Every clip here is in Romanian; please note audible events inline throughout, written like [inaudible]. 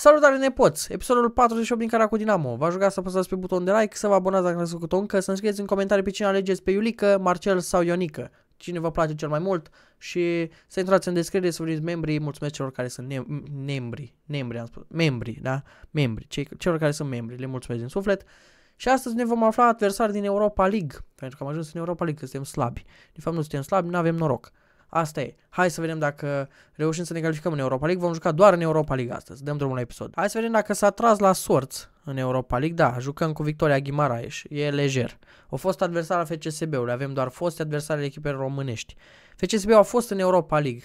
Salutare nepoți! Episodul 48 din Caracu cu Dinamo. V-aș ruga să apăsați pe buton de like, să vă abonați dacă n-ați făcut-o încă, să scrieți în comentarii pe cine alegeți, pe Iulică, Marcel sau Ionică. Cine vă place cel mai mult și să intrați în descriere să veniți membrii. Mulțumesc celor care sunt membri, membri am spus, membri, da? Membri, cei, celor care sunt membri, le mulțumesc din suflet. Și astăzi ne vom afla adversari din Europa League, pentru că am ajuns în Europa League, că suntem slabi. De fapt nu suntem slabi, nu avem noroc. Asta e. Hai să vedem dacă reușim să ne calificăm în Europa League. Vom juca doar în Europa League astăzi. Dăm drumul la episod. Hai să vedem dacă s-a tras la sorți în Europa League. Da, jucăm cu Victoria Ghimaraes. E lejer. O fost adversar al FCSB-ului. Avem doar fost adversare echipei românești. FCSB-ul a fost în Europa League.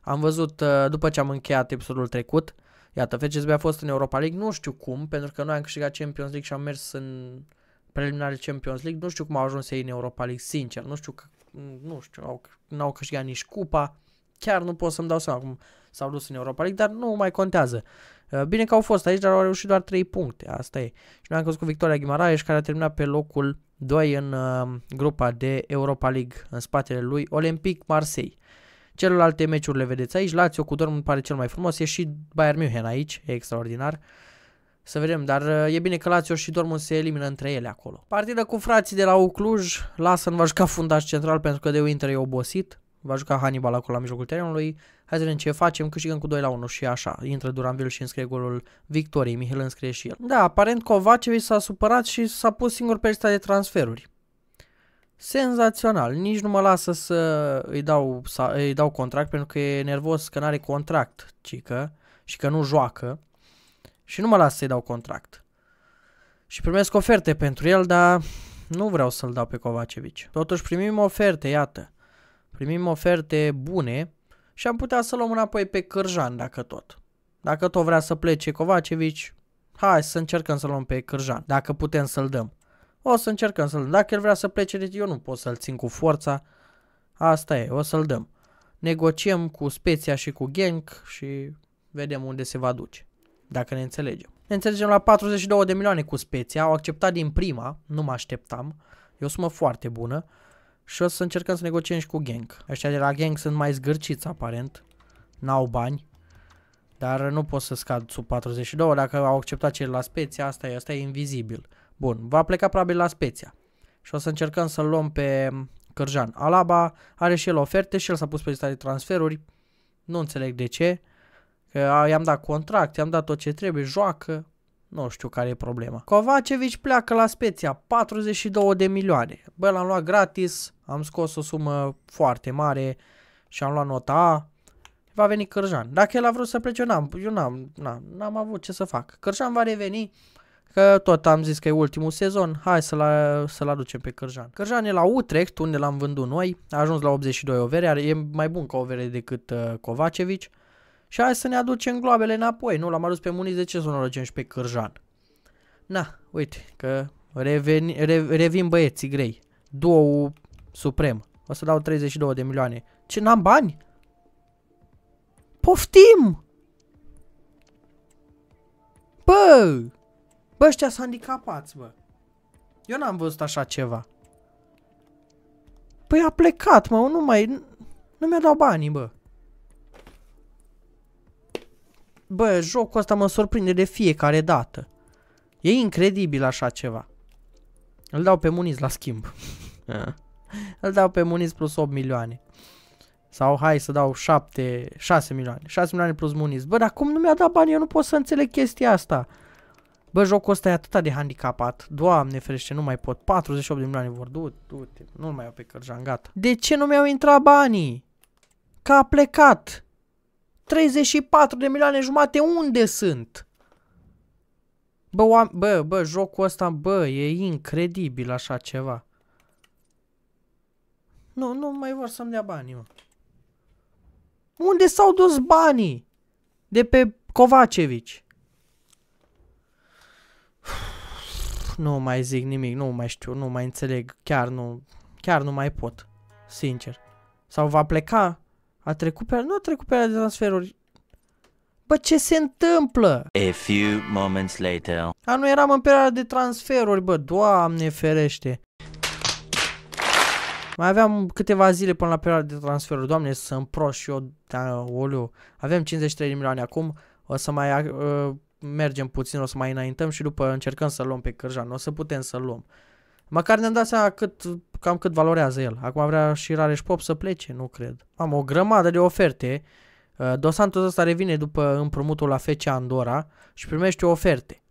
Am văzut uh, după ce am încheiat episodul trecut. Iată, FCSB a fost în Europa League. Nu știu cum, pentru că noi am câștigat Champions League și am mers în preliminare Champions League. Nu știu cum au ajuns ei în Europa League, sincer. Nu știu nu știu, au, n-au câștigat nici cupa, chiar nu pot să-mi dau seama cum s-au dus în Europa League, dar nu mai contează. Uh, bine că au fost aici, dar au reușit doar 3 puncte, asta e. Și noi am căzut cu victoria Ghimaraes, care a terminat pe locul 2 în uh, grupa de Europa League, în spatele lui Olympic Marseille. Celelalte meciuri le vedeți aici, Lazio cu Dortmund pare cel mai frumos, e și Bayern München aici, e extraordinar. Uh, să vedem, dar uh, e bine că Lazio și Dortmund se elimină între ele acolo. Partida cu frații de la Ucluj, Lasan va juca fundaș central pentru că de Inter e obosit. Va juca Hannibal acolo la mijlocul terenului. Hai să vedem ce facem, câștigăm cu 2 la 1 și așa. Intră Duranville și înscrie golul victoriei, Mihail înscrie și el. Da, aparent Kovacevic s-a supărat și s-a pus singur pe lista de transferuri. Senzațional, nici nu mă lasă să îi dau, să îi dau contract pentru că e nervos că n-are contract, cică, și că nu joacă și nu mă las să-i dau contract. Și primesc oferte pentru el, dar nu vreau să-l dau pe Kovacevic. Totuși primim oferte, iată. Primim oferte bune și am putea să luăm înapoi pe Cârjan dacă tot. Dacă tot vrea să plece Kovacevic, hai să încercăm să l luăm pe Cârjan, dacă putem să-l dăm. O să încercăm să-l dăm. Dacă el vrea să plece, deci eu nu pot să-l țin cu forța. Asta e, o să-l dăm. Negociem cu Speția și cu Genk și vedem unde se va duce dacă ne înțelegem. Ne înțelegem la 42 de milioane cu Speția, au acceptat din prima, nu mă așteptam, e o sumă foarte bună și o să încercăm să negociem și cu Genk. Ăștia de la Genk sunt mai zgârciți aparent, n-au bani, dar nu pot să scad sub 42, dacă au acceptat cel la Speția, asta e, asta e invizibil. Bun, va pleca probabil la Speția și o să încercăm să-l luăm pe mm, Cărjan. Alaba are și el oferte și el s-a pus pe lista de transferuri, nu înțeleg de ce. Că i-am dat contract, i-am dat tot ce trebuie, joacă. Nu știu care e problema. Kovacevic pleacă la Speția, 42 de milioane. Bă, l-am luat gratis, am scos o sumă foarte mare și am luat nota A. Va veni Cărjan. Dacă el a vrut să plece, eu n-am, eu n-am, n-am, n-am avut ce să fac. Cărjan va reveni, că tot am zis că e ultimul sezon, hai să-l, să-l aducem pe Cărjan. Cărjan e la Utrecht, unde l-am vândut noi, a ajuns la 82 overe, e mai bun ca overe decât uh, Kovacevic. Și hai să ne aducem gloabele înapoi. Nu, l-am adus pe Muniz, de ce să nu și pe Cârjan? Na, uite, că reveni, re, revin băieții grei. Două suprem. O să dau 32 de milioane. Ce, n-am bani? Poftim! Bă! Bă, ăștia s-a handicapați, bă. Eu n-am văzut așa ceva. Păi a plecat, mă, nu mai... Nu mi-a dat banii, bă. Bă, jocul ăsta mă surprinde de fiecare dată. E incredibil așa ceva. Îl dau pe Muniz la schimb. [laughs] Ah. Îl dau pe Muniz plus 8 milioane. Sau hai să dau 7, 6 milioane. 6 milioane plus Muniz. Bă, dar cum nu mi-a dat bani? Eu nu pot să înțeleg chestia asta. Bă, jocul ăsta e atât de handicapat. Doamne ferește, nu mai pot. 48 de milioane vor. Du, du-te. Nu-l mai iau pe Cărjan, gata. De ce nu mi-au intrat banii? Că a plecat. 34 de milioane jumate unde sunt? Bă, oam- bă, bă, jocul ăsta, bă, e incredibil așa ceva. Nu, nu mai vor să-mi dea banii, mă. Unde s-au dus banii? De pe Covacevici. Nu mai zic nimic, nu mai știu, nu mai înțeleg, chiar nu, chiar nu mai pot, sincer. Sau va pleca a trecut pe nu a trecut pe de transferuri. Bă, ce se întâmplă? A few moments later. A, nu eram în perioada de transferuri, bă, doamne ferește. Mai aveam câteva zile până la perioada de transferuri. Doamne, sunt proști și eu, da, oleu. Avem 53 de milioane acum, o să mai uh, mergem puțin, o să mai înaintăm și după încercăm să luăm pe Cârjan. O să putem să luăm. Măcar ne-am dat seama cât, cam cât valorează el. Acum vrea și Rareș Pop să plece, nu cred. Am o grămadă de oferte. Uh, Dos Santos ăsta revine după împrumutul la FC Andorra și primește oferte.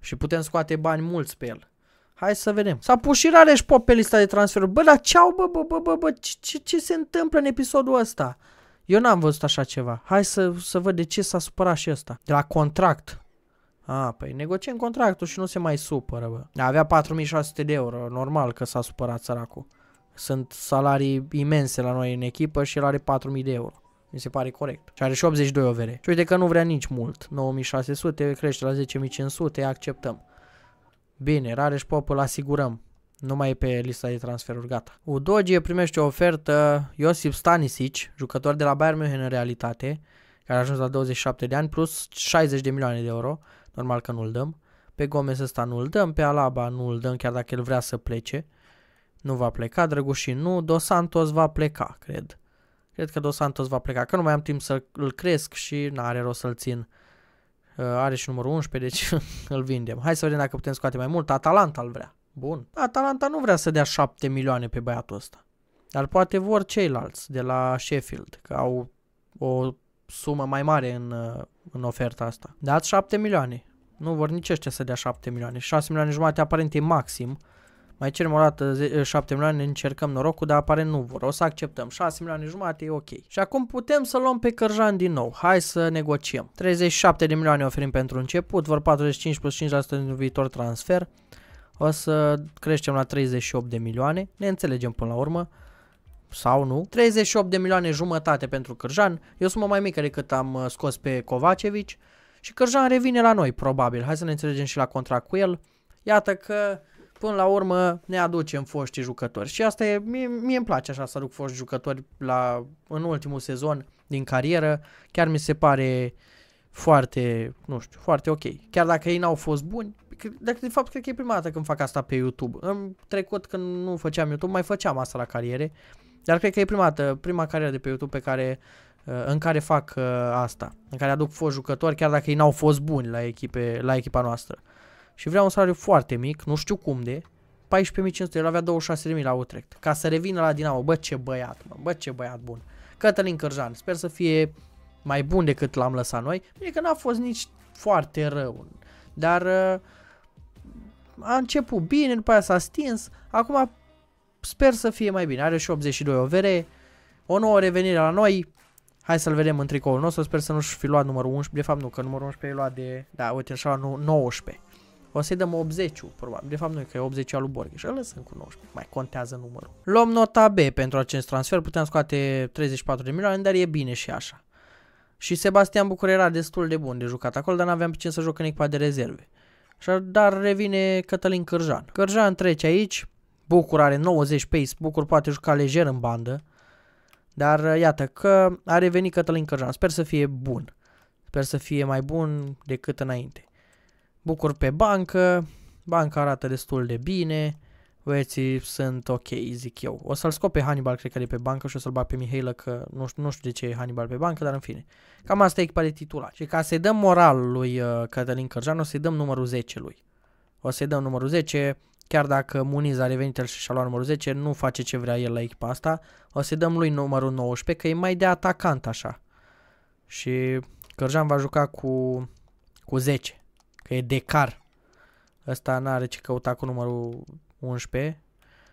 Și putem scoate bani mulți pe el. Hai să vedem. S-a pus și Rareș Pop pe lista de transferuri. Bă, dar au, bă, bă, bă, bă, bă, ce, ce se întâmplă în episodul ăsta? Eu n-am văzut așa ceva. Hai să, să văd de ce s-a supărat și ăsta. De la contract. A, păi negociem contractul și nu se mai supără, bă. Avea 4600 de euro, normal că s-a supărat săracul. Sunt salarii imense la noi în echipă și el are 4000 de euro. Mi se pare corect. Și are și 82 overe. Și uite că nu vrea nici mult. 9600, crește la 10500, acceptăm. Bine, Rareș Pop îl asigurăm. Nu mai e pe lista de transferuri, gata. Udogie primește o ofertă Iosif Stanisic, jucător de la Bayern München în realitate, care a ajuns la 27 de ani, plus 60 de milioane de euro normal că nu-l dăm. Pe Gomez ăsta nu-l dăm, pe Alaba nu-l dăm, chiar dacă el vrea să plece. Nu va pleca, Drăgușin nu, Dos Santos va pleca, cred. Cred că Dos Santos va pleca, că nu mai am timp să-l cresc și n-are rost să-l țin. Uh, are și numărul 11, deci [laughs] îl vindem. Hai să vedem dacă putem scoate mai mult. Atalanta îl vrea. Bun. Atalanta nu vrea să dea 7 milioane pe băiatul ăsta. Dar poate vor ceilalți de la Sheffield, că au o sumă mai mare în, uh, în oferta asta. Dați 7 milioane. Nu vor nici ăștia să dea 7 milioane. 6 milioane jumate aparent e maxim. Mai cerem o dată 7 milioane, încercăm norocul, dar apare nu vor. O să acceptăm. 6 milioane jumate e ok. Și acum putem să luăm pe Cărjan din nou. Hai să negociem. 37 de milioane oferim pentru început, vor 45 plus 5% din viitor transfer. O să creștem la 38 de milioane. Ne înțelegem până la urmă sau nu, 38 de milioane jumătate pentru Cărjan. Eu o mai mică decât am uh, scos pe Kovacevic, și Cărjan revine la noi, probabil. Hai să ne înțelegem și la contract cu el. Iată că până la urmă ne aducem foștii jucători. Și asta e, mie, mie îmi place așa să aduc foști jucători la, în ultimul sezon din carieră. Chiar mi se pare foarte, nu știu, foarte ok. Chiar dacă ei n-au fost buni, dacă de fapt cred că e prima dată când fac asta pe YouTube. În trecut când nu făceam YouTube, mai făceam asta la cariere. Dar cred că e prima dată, prima carieră de pe YouTube pe care în care fac uh, asta, în care aduc fost jucători, chiar dacă ei n-au fost buni la, echipe, la echipa noastră. Și vreau un salariu foarte mic, nu știu cum de, 14.500, el avea 26.000 la Utrecht, ca să revină la Dinamo. Bă, ce băiat, mă, bă, ce băiat bun. Cătălin Cărjan, sper să fie mai bun decât l-am lăsat noi. Bine că n-a fost nici foarte rău, dar uh, a început bine, după aia s-a stins. Acum sper să fie mai bine. Are și 82 OVR, o nouă revenire la noi, Hai să-l vedem în tricoul nostru, sper să nu-și fi luat numărul 11, de fapt nu, că numărul 11 e luat de, da, uite, așa 19. O să-i dăm 80 probabil, de fapt nu, că e 80 al lui Borghe și îl lăsăm cu 19, mai contează numărul. Luăm nota B pentru acest transfer, Putem scoate 34 de milioane, dar e bine și așa. Și Sebastian Bucur era destul de bun de jucat acolo, dar n-aveam pe cine să joc în echipa de rezerve. Așa, dar revine Cătălin Cârjan. Cârjan trece aici, Bucur are 90 pace, Bucur poate juca lejer în bandă, dar uh, iată că a revenit Cătălin Cărjan. Sper să fie bun. Sper să fie mai bun decât înainte. Bucur pe bancă. Banca arată destul de bine. Băieții sunt ok, zic eu. O să-l scop pe Hannibal, cred că de pe bancă și o să-l bag pe Mihailă, că nu știu, nu știu de ce e Hannibal pe bancă, dar în fine. Cam asta e echipa de titular. Și ca să-i dăm moral lui uh, Cătălin Cărjan, o să-i dăm numărul 10 lui. O să-i dăm numărul 10, chiar dacă Muniz a revenit el și și-a luat numărul 10, nu face ce vrea el la echipa asta, o să-i dăm lui numărul 19, că e mai de atacant așa. Și Cărjan va juca cu, cu 10, că e decar. Ăsta n-are ce căuta cu numărul 11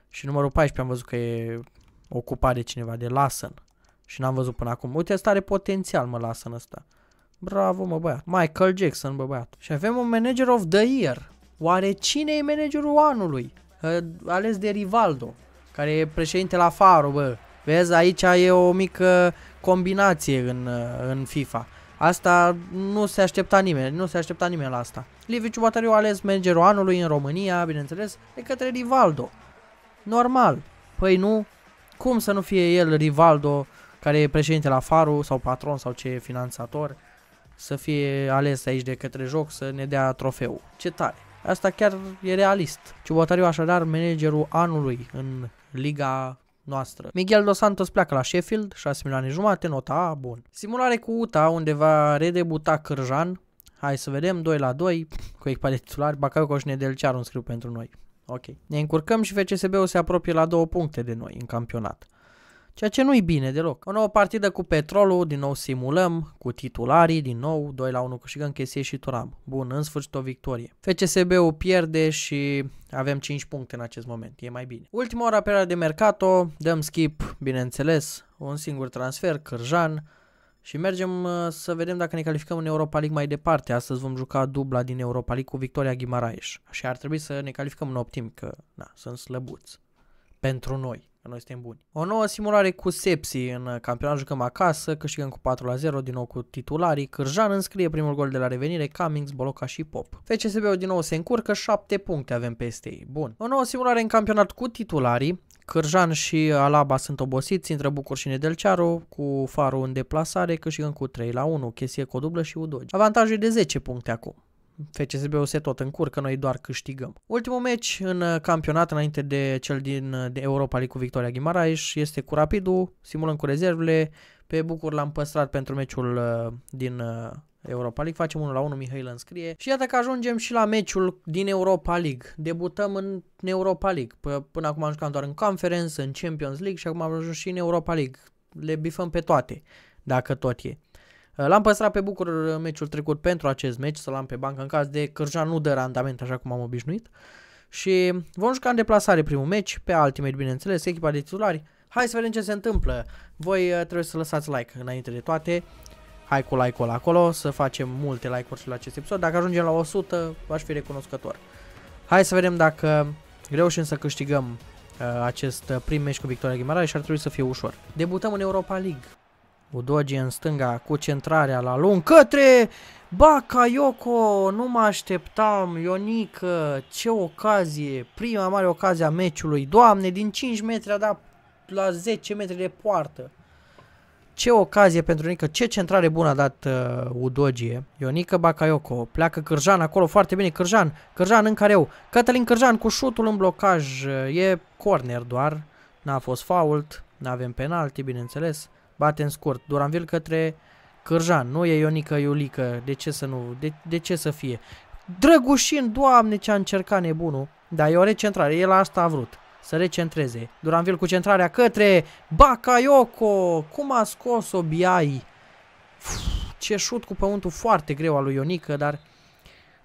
și numărul 14 am văzut că e ocupat de cineva, de Lassen. Și n-am văzut până acum. Uite, ăsta are potențial, mă, lasă ăsta. Bravo, mă, băiat. Michael Jackson, bă, băiat. Și avem un manager of the year. Oare cine e managerul anului? Ă, ales de Rivaldo, care e președinte la Faro, bă. Vezi, aici e o mică combinație în, ă, în FIFA. Asta nu se aștepta nimeni, nu se aștepta nimeni la asta. Liviu Ciubatariu a ales managerul anului în România, bineînțeles, de către Rivaldo. Normal. Păi nu, cum să nu fie el Rivaldo, care e președinte la Faru sau patron sau ce e finanțator, să fie ales aici de către joc să ne dea trofeu. Ce tare! Asta chiar e realist. Ciubotariu așadar managerul anului în liga noastră. Miguel Dos Santos pleacă la Sheffield, 6 milioane jumate, nota A, bun. Simulare cu UTA, unde va redebuta Cârjan. Hai să vedem, 2 la 2, cu echipa de titulari, Bacău și un scriu pentru noi. Ok. Ne încurcăm și FCSB-ul se apropie la două puncte de noi în campionat ceea ce nu-i bine deloc. O nouă partidă cu Petrolul, din nou simulăm, cu titularii, din nou, 2 la 1 câștigăm Chesie și Turam. Bun, în sfârșit o victorie. FCSB-ul pierde și avem 5 puncte în acest moment, e mai bine. Ultima oră pe de Mercato, dăm skip, bineînțeles, un singur transfer, Cârjan, și mergem uh, să vedem dacă ne calificăm în Europa League mai departe. Astăzi vom juca dubla din Europa League cu Victoria Ghimaraes. Și ar trebui să ne calificăm în optim, că na, sunt slăbuți pentru noi că noi suntem buni. O nouă simulare cu Sepsi în campionat jucăm acasă, câștigăm cu 4 la 0 din nou cu titularii, Cârjan înscrie primul gol de la revenire, Cummings, Boloca și Pop. fcsb din nou se încurcă, 7 puncte avem peste ei. Bun. O nouă simulare în campionat cu titularii, Cârjan și Alaba sunt obosiți, intră Bucur și Nedelcearu cu farul în deplasare, câștigăm cu 3 la 1, chestie cu o dublă și u Avantajul e de 10 puncte acum. FCSB-ul se tot încurcă, noi doar câștigăm. Ultimul meci în uh, campionat înainte de cel din uh, de Europa League cu Victoria Ghimaraes este cu Rapidul, simulăm cu rezervele, pe Bucur l-am păstrat pentru meciul uh, din Europa League, facem 1 la 1, îl înscrie și iată că ajungem și la meciul din Europa League. Debutăm în Europa League, până acum am jucat doar în Conference, în Champions League și acum am ajuns și în Europa League. Le bifăm pe toate, dacă tot e. Uh, l-am păstrat pe Bucur uh, meciul trecut pentru acest meci, să-l am pe bancă în caz de Cârja nu dă randament așa cum am obișnuit. Și vom juca în deplasare primul meci, pe Ultimate bineînțeles, echipa de titulari. Hai să vedem ce se întâmplă. Voi uh, trebuie să lăsați like înainte de toate. Hai cu like-ul acolo, să facem multe like-uri la acest episod. Dacă ajungem la 100, v-aș fi recunoscător. Hai să vedem dacă reușim să câștigăm uh, acest prim meci cu Victoria Ghimaraes și ar trebui să fie ușor. Debutăm în Europa League. Udogi în stânga cu centrarea la lung către Bakayoko, nu mă așteptam, Ionică, ce ocazie, prima mare ocazie a meciului, doamne, din 5 metri a dat la 10 metri de poartă. Ce ocazie pentru Ionica, ce centrare bună a dat uh, Udogie. Ionica Bakayoko, pleacă Cârjan acolo foarte bine, Cârjan, Cârjan în careu, Cătălin Cârjan cu șutul în blocaj, e corner doar, n-a fost fault, n-avem penalti, bineînțeles bate în scurt. duranvil către Cârjan, nu e Ionica, Iulică, de ce să nu, de, de ce să fie. Drăgușin, doamne ce a încercat nebunul, dar e o recentrare, el asta a vrut, să recentreze. Duranvil cu centrarea către Bakayoko, cum a scos-o Biai. Uf, ce șut cu pământul foarte greu al lui Ionica. dar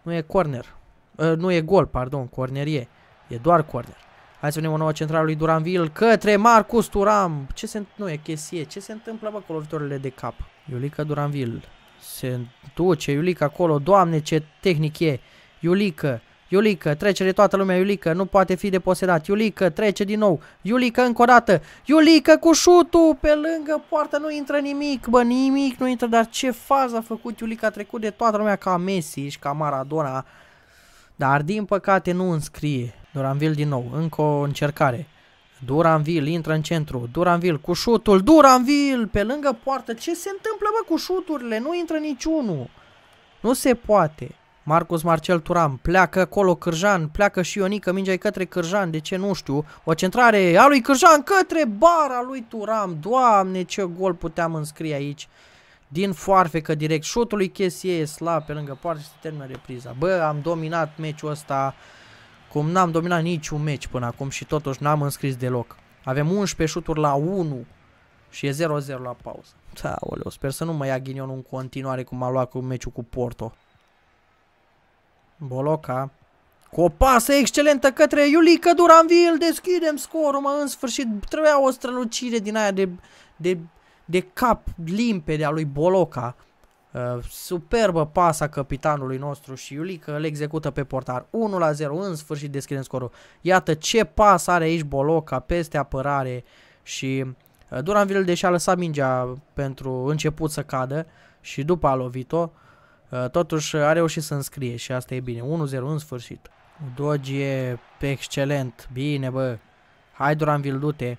nu e corner, uh, nu e gol, pardon, cornerie, e doar corner. Hai să venim o nouă centrală lui Duranville către Marcus Turam. Ce se, nu e chestie, ce se întâmplă bă, cu lovitorile de cap? Iulica Duranville se duce Iulica acolo, doamne ce tehnic e. Iulica, Iulica, trece de toată lumea, Iulica, nu poate fi deposedat, Iulica, trece din nou, Iulica încă o dată, Iulica cu șutul, pe lângă poartă nu intră nimic, bă, nimic nu intră, dar ce fază a făcut Iulica, a trecut de toată lumea ca Messi și ca Maradona, dar din păcate nu înscrie. Duranville din nou, încă o încercare. Duranville intră în centru, Duranville cu șutul, Duranville pe lângă poartă. Ce se întâmplă bă cu șuturile? Nu intră niciunul. Nu se poate. Marcus Marcel Turam pleacă acolo Cârjan, pleacă și Ionică, mingea către Cârjan, de ce nu știu. O centrare a lui Cârjan către bara lui Turam. Doamne, ce gol puteam înscrie aici. Din foarfecă direct, șutul lui Chesie e slab pe lângă poartă și se termină repriza. Bă, am dominat meciul ăsta. Cum n-am dominat niciun meci până acum și totuși n-am înscris deloc. Avem 11 șuturi la 1 și e 0-0 la pauză. Da, oleu, sper să nu mă ia ghinionul în continuare cum a luat cu meciul cu Porto. Boloca. Cu o pasă excelentă către Iulica Duranvil, deschidem scorul, mă, în sfârșit trebuia o strălucire din aia de, de, de cap limpede a lui Boloca. Uh, superbă pasa capitanului nostru și Iulica îl execută pe portar 1 la 0, în sfârșit deschidem scorul. Iată ce pas are aici Boloca peste apărare și uh, Duranville deși a lăsat mingea pentru început să cadă și după a lovit-o, uh, totuși a reușit să înscrie și asta e bine, 1-0 în sfârșit. doji e excelent, bine bă, hai Duranville du-te,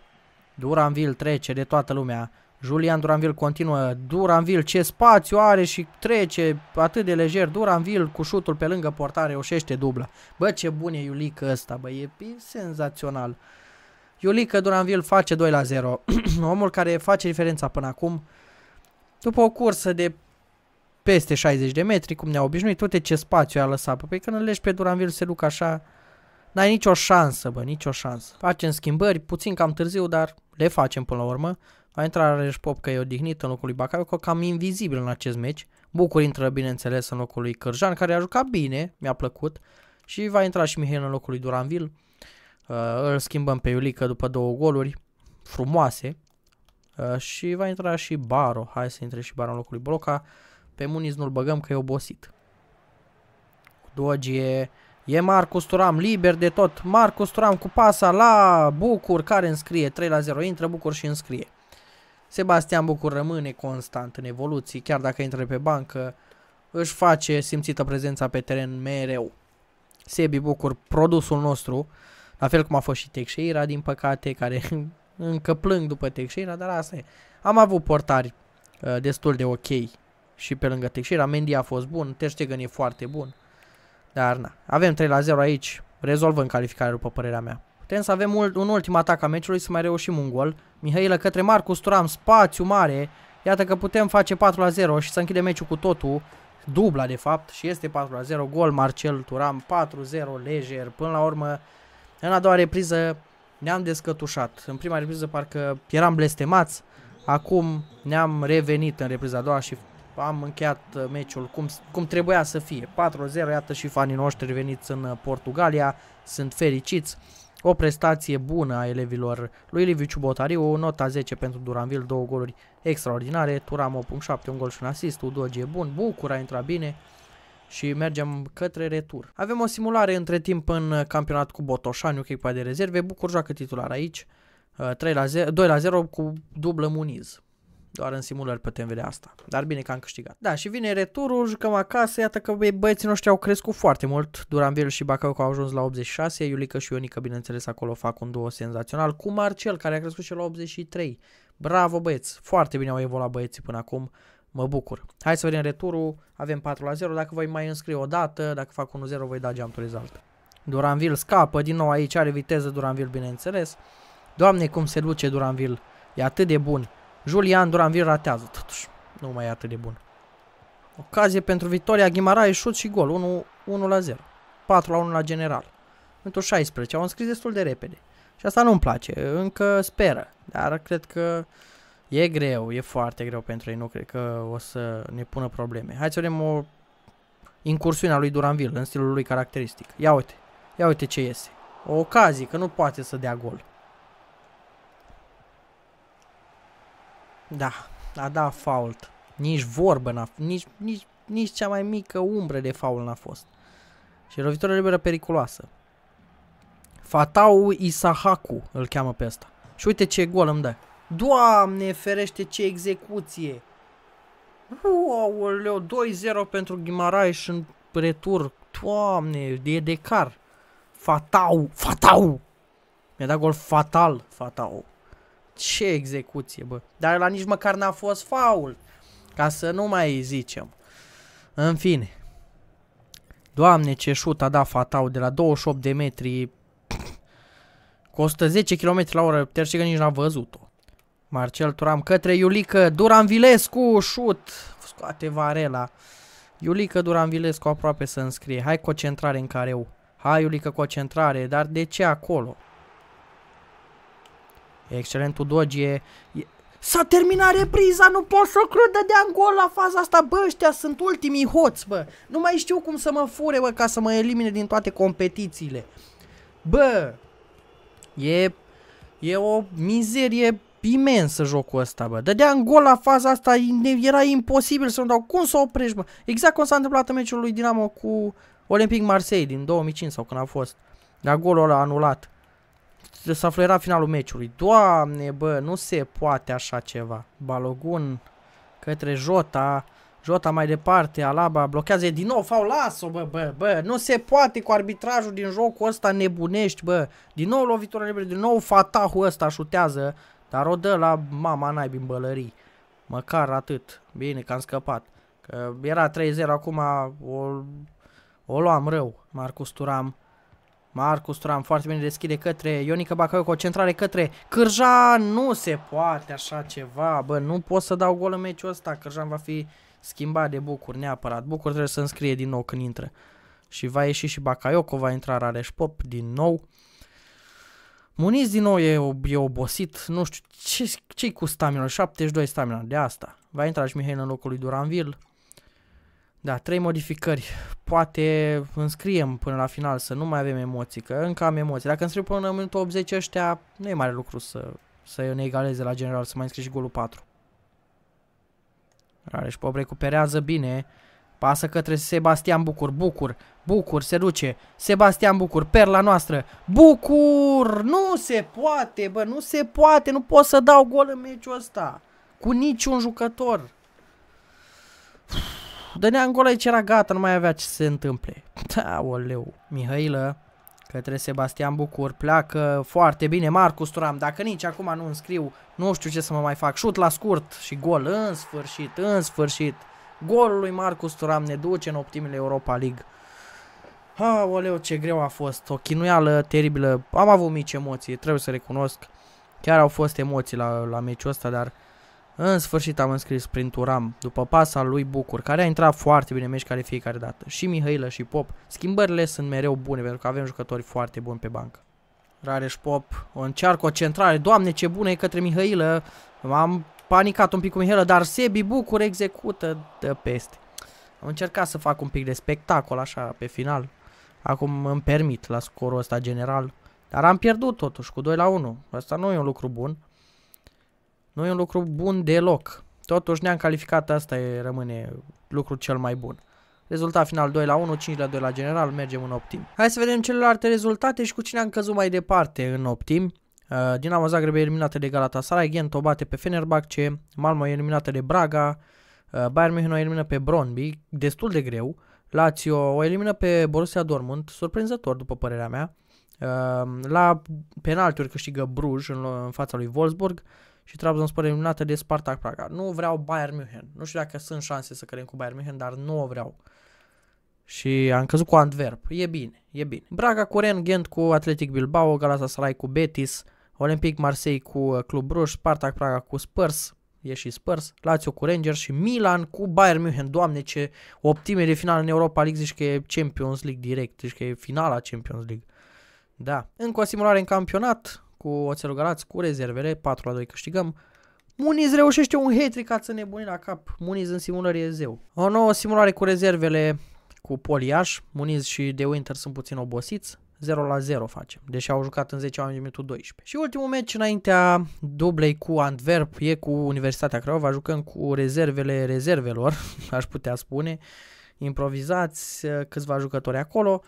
Duranville trece de toată lumea, Julian Duranvil continuă. Duranvil ce spațiu are și trece atât de lejer. Duranvil cu șutul pe lângă portare reușește dubla. Bă, ce bun e Iulica ăsta, bă, e senzațional. Iulica Duranvil face 2 la 0. [clears throat] Omul care face diferența până acum. După o cursă de peste 60 de metri, cum ne-a obișnuit, uite ce spațiu a lăsat. Păi când îl pe Duranvil se duc așa N-ai nicio șansă, bă, nicio șansă. Facem schimbări, puțin cam târziu, dar le facem până la urmă. Va intra Rareș Pop că e odihnit în locul lui Bacaioco, cam invizibil în acest meci. Bucur intră, bineînțeles, în locul lui Cărjan, care a jucat bine, mi-a plăcut. Și va intra și Mihail în locul lui duranvil Uh, îl schimbăm pe Iulică după două goluri frumoase. Uh, și va intra și Baro. Hai să intre și Baro în locul lui Bloca. Pe Muniz nu-l băgăm că e obosit. Dogie E Marcus Turam liber de tot. Marcus Turam cu pasa la Bucur care înscrie 3 la 0. Intră Bucur și înscrie. Sebastian Bucur rămâne constant în evoluții, chiar dacă intră pe bancă, își face simțită prezența pe teren mereu. Sebi Bucur, produsul nostru, la fel cum a fost și Texeira, din păcate, care [laughs] încă plâng după Texeira, dar asta e. Am avut portari uh, destul de ok și pe lângă Texeira, Mendy a fost bun, Terstegen e foarte bun. Dar na, avem 3 la 0 aici, rezolvăm calificarea după părerea mea. Putem să avem un ultim atac a meciului, să mai reușim un gol. Mihailă către Marcus Turam, spațiu mare. Iată că putem face 4 la 0 și să închidem meciul cu totul. Dubla de fapt și este 4 la 0, gol Marcel Turam, 4-0 lejer. Până la urmă, în a doua repriză ne-am descătușat. În prima repriză parcă eram blestemați, acum ne-am revenit în repriza a doua și am încheiat uh, meciul cum, cum trebuia să fie. 4-0, iată și fanii noștri veniți în uh, Portugalia, sunt fericiți. O prestație bună a elevilor lui Liviu Ciubotariu, nota 10 pentru Duranville, două goluri extraordinare, Turam 8.7, un gol și un asist, Udoge e bun, Bucura intra bine și mergem către retur. Avem o simulare între timp în uh, campionat cu Botoșani, o echipa de rezerve, Bucur joacă titular aici, 3 la 0, 2 la 0 cu dublă Muniz. Doar în simulări putem vedea asta. Dar bine că am câștigat. Da, și vine returul, jucăm acasă, iată că băieții noștri au crescut foarte mult. Duranvil și Bacău au ajuns la 86, Iulica și Ionica, bineînțeles, acolo fac un duo senzațional, cu Marcel, care a crescut și la 83. Bravo băieți, foarte bine au evoluat băieții până acum, mă bucur. Hai să vedem returul, avem 4 la 0, dacă voi mai înscriu o dată, dacă fac 1-0 voi da geam result. Duranvil scapă, din nou aici are viteză Duranvil, bineînțeles. Doamne, cum se duce Duranvil, e atât de bun. Julian Duranvir ratează totuși. Nu mai e atât de bun. Ocazie pentru victoria Ghimaraes, șut și gol. 1, 1 la 0. 4 la 1 la general. Minutul 16. Au înscris destul de repede. Și asta nu-mi place. Încă speră. Dar cred că e greu. E foarte greu pentru ei. Nu cred că o să ne pună probleme. Hai să vedem o incursiune a lui Duranville în stilul lui caracteristic. Ia uite. Ia uite ce iese. O ocazie, că nu poate să dea gol. Da, a dat fault. Nici vorbă n-a nici, nici, nici cea mai mică umbră de fault n-a fost. Și lovitură liberă periculoasă. Fatau Isahaku îl cheamă pe ăsta. Și uite ce gol îmi dă. Doamne ferește ce execuție! Uau, 2-0 pentru și în retur. Doamne, e de car. Fatau, fatau! Mi-a dat gol fatal, fatau ce execuție, bă. Dar la nici măcar n-a fost faul. Ca să nu mai zicem. În fine. Doamne, ce șut a dat Fatau de la 28 de metri. costă cu 110 km la oră, că nici n-a văzut-o. Marcel Turam către Iulică, Duran Vilescu, șut, scoate Varela. Iulică Duran Vilescu aproape să înscrie. Hai cu o centrare în careu. Hai Iulică cu o centrare, dar de ce acolo? Excelentul Dogie e... S-a terminat repriza, nu pot să cred de gol la faza asta, bă, ăștia sunt ultimii hoți, bă. Nu mai știu cum să mă fure, bă, ca să mă elimine din toate competițiile. Bă, e, e o mizerie imensă jocul ăsta, bă. Dădea în gol la faza asta, era imposibil să nu dau. Cum să oprești, bă? Exact cum s-a întâmplat în meciul lui Dinamo cu Olympic Marseille din 2005 sau când a fost. Dar golul ăla anulat să află era finalul meciului. Doamne, bă, nu se poate așa ceva. Balogun către Jota. Jota mai departe, Alaba blochează din nou, fau, las-o, bă, bă, bă, nu se poate cu arbitrajul din jocul ăsta nebunești, bă. Din nou lovitura liberă, din nou fatahul ăsta șutează, dar o dă la mama naibii în bălării. Măcar atât. Bine că am scăpat. Că era 3-0, acum o, o luam rău, Marcus Turam. Marcus Turam foarte bine deschide către Ionica Bacău cu o centrare către Cârjan. Nu se poate așa ceva, bă, nu pot să dau gol în meciul ăsta. Cârjan va fi schimbat de Bucur neapărat. Bucur trebuie să înscrie din nou când intră. Și va ieși și Bacaioko, va intra Rareș Pop din nou. Muniz din nou e, e obosit, nu știu ce, ce cu stamina, 72 stamina de asta. Va intra și Mihail în locul lui Duranville. Da, trei modificări. Poate înscriem până la final să nu mai avem emoții, că încă am emoții. Dacă înscriu până în minutul 80 ăștia, nu e mare lucru să, să ne egaleze la general, să mai înscrii și golul 4. Are și Pop recuperează bine. Pasă către Sebastian Bucur. Bucur, Bucur se duce. Sebastian Bucur, perla noastră. Bucur! Nu se poate, bă, nu se poate. Nu pot să dau gol în meciul ăsta. Cu niciun jucător. Uf dădea în gol aici era gata, nu mai avea ce să se întâmple. [laughs] Da, oleu, Mihailă către Sebastian Bucur, pleacă foarte bine Marcus Turam, dacă nici acum nu înscriu, nu știu ce să mă mai fac, șut la scurt și gol, în sfârșit, în sfârșit, golul lui Marcus Turam ne duce în optimile Europa League. oleu, ce greu a fost, o chinuială teribilă, am avut mici emoții, trebuie să recunosc, chiar au fost emoții la, la meciul ăsta, dar în sfârșit am înscris prin Turam, după pasa lui Bucur, care a intrat foarte bine meci care fiecare dată. Și Mihailă și Pop. Schimbările sunt mereu bune pentru că avem jucători foarte buni pe bancă. Rareș Pop o încearcă o centrare. Doamne, ce bună e către Mihailă. M-am panicat un pic cu Mihailă, dar Sebi Bucur execută de peste. Am încercat să fac un pic de spectacol așa pe final. Acum îmi permit la scorul ăsta general. Dar am pierdut totuși cu 2 la 1. Asta nu e un lucru bun. Nu e un lucru bun deloc. Totuși ne-am calificat, asta e, rămâne lucru cel mai bun. Rezultat final 2 la 1, 5 la 2 la general, mergem în optim. Hai să vedem celelalte rezultate și cu cine am căzut mai departe în optim. Uh, Dinamo Zagreb e eliminată de Galatasaray, Gent o bate pe Fenerbahce, Malmo e eliminată de Braga, uh, Bayern München o elimină pe Bronby, destul de greu, Lazio o elimină pe Borussia Dortmund, surprinzător după părerea mea. Uh, la penaltiuri câștigă Bruj în fața lui Wolfsburg, și Trabzonspor eliminată de Spartak Praga. Nu vreau Bayern München. Nu știu dacă sunt șanse să cădem cu Bayern München, dar nu o vreau. Și am căzut cu Antwerp. E bine, e bine. Braga cu Ren, Gent cu Atletic Bilbao, Galatasaray cu Betis, Olympic Marseille cu uh, Club Bruges, Spartak Praga cu Spurs, e și Spurs, Lazio cu Rangers și Milan cu Bayern München. Doamne, ce optime de final în Europa League, zici că e Champions League direct, zici că e finala Champions League. Da. Încă o simulare în campionat, cu Oțelul Galați, cu rezervele, 4 la 2 câștigăm. Muniz reușește un hat-trick, să nebunii la cap. Muniz în simulare e zeu. O nouă simulare cu rezervele cu Poliaș. Muniz și De Winter sunt puțin obosiți. 0 la 0 facem, deși au jucat în 10 oameni minutul 12. Și ultimul meci înaintea dublei cu Antwerp e cu Universitatea Craiova, jucăm cu rezervele rezervelor, [laughs] aș putea spune, improvizați câțiva jucători acolo.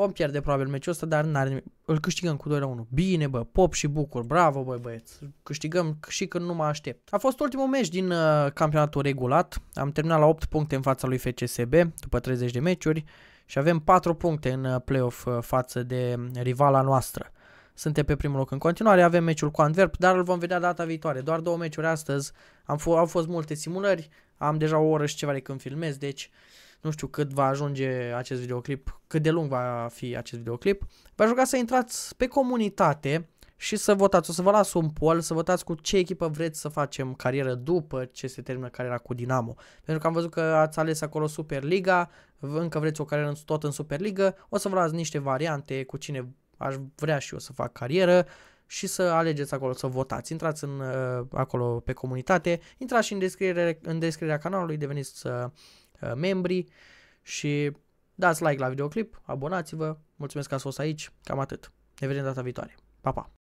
Vom pierde probabil meciul ăsta, dar n-are nimic. Îl câștigăm cu 2 la 1. Bine, bă, pop și bucur. Bravo, băi, băieți. Câștigăm și când nu mă aștept. A fost ultimul meci din uh, campionatul regulat. Am terminat la 8 puncte în fața lui FCSB după 30 de meciuri și avem 4 puncte în uh, playoff uh, față de um, rivala noastră. Suntem pe primul loc în continuare, avem meciul cu Antwerp, dar îl vom vedea data viitoare. Doar două meciuri astăzi, am f- au fost multe simulări, am deja o oră și ceva de când filmez, deci uh, nu știu cât va ajunge acest videoclip, cât de lung va fi acest videoclip. Vă aș ruga să intrați pe comunitate și să votați. O să vă las un poll, să votați cu ce echipă vreți să facem carieră după ce se termină cariera cu Dinamo. Pentru că am văzut că ați ales acolo Superliga, încă vreți o carieră tot în Superliga, o să vă las niște variante cu cine aș vrea și eu să fac carieră și să alegeți acolo, să votați. Intrați în, uh, acolo pe comunitate, intrați și în, descriere, în descrierea canalului, deveniți uh, Uh, membrii și dați like la videoclip, abonați-vă, mulțumesc că ați fost aici, cam atât. Ne vedem data viitoare. Pa, pa!